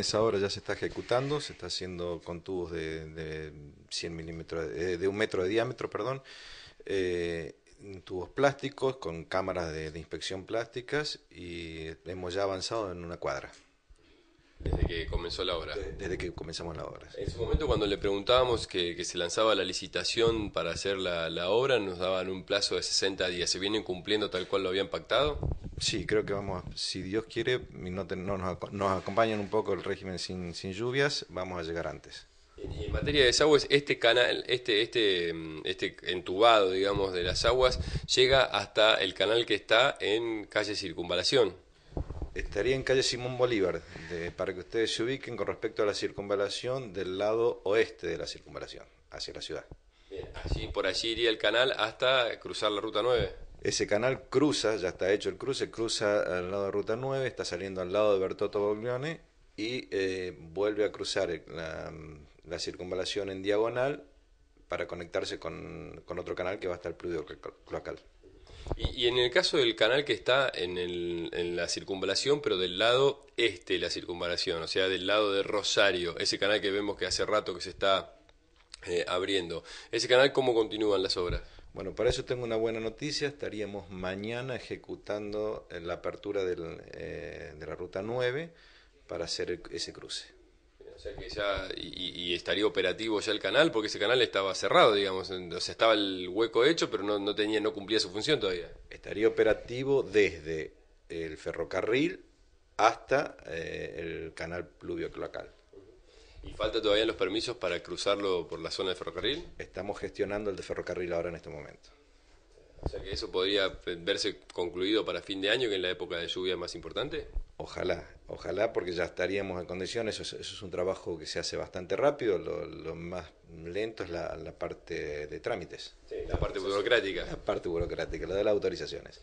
Esa obra ya se está ejecutando, se está haciendo con tubos de, 100 milímetros, eh, de, un metro de diámetro, perdón, eh, tubos plásticos con cámaras de, inspección plásticas y hemos ya avanzado en una cuadra. Desde que comenzó la obra. Desde, que comenzamos la obra. En su momento cuando le preguntábamos que, se lanzaba la licitación para hacer la, la obra, nos daban un plazo de 60 días. ¿Se vienen cumpliendo tal cual lo habían pactado? Sí, creo que vamos, si Dios quiere, no, nos, nos, acompañan un poco el régimen sin, sin lluvias, vamos a llegar antes. en materia de desagües, este canal, este, este, este entubado, digamos, de las aguas, llega hasta el canal que está en calle Circunvalación. Estaría en calle Simón Bolívar, para que ustedes se ubiquen con respecto a la circunvalación del lado oeste de la circunvalación, hacia la ciudad. Bien, así, por allí iría el canal hasta cruzar la ruta 9. Ese canal cruza, ya está hecho el cruce, cruza al lado de Ruta 9, está saliendo al lado de Bertotto Boglione y eh, vuelve a cruzar la, circunvalación en diagonal para conectarse con, otro canal que va hasta el Pludio Cloacal. Y, en el caso del canal que está en, la circunvalación, pero del lado este de la circunvalación, o sea, del lado de Rosario, ese canal que vemos que hace rato que se está eh, abriendo, ese canal, ¿cómo continúan las obras? Bueno, para eso tengo una buena noticia. Estaríamos mañana ejecutando eh, la apertura eh, de la ruta 9 para hacer e-, ese cruce. O sea que ya, y, estaría operativo ya el canal, porque ese canal estaba cerrado, digamos, o sea, estaba el hueco hecho, pero no, tenía, no cumplía su función todavía. Estaría operativo desde el ferrocarril hasta eh, el canal Pluvio-Cloacal. ¿Y falta todavía los permisos para cruzarlo por la zona de ferrocarril? Estamos gestionando el de ferrocarril ahora en este momento. O sea que eso podría verse concluido para fin de año, que es la época de lluvia más importante. Ojalá, ojalá, porque ya estaríamos en condiciones. Eso es, un trabajo que se hace bastante rápido. Lo, más lento es la, parte de trámites. Sí, la, la parte burocrática. La parte burocrática, la de las autorizaciones.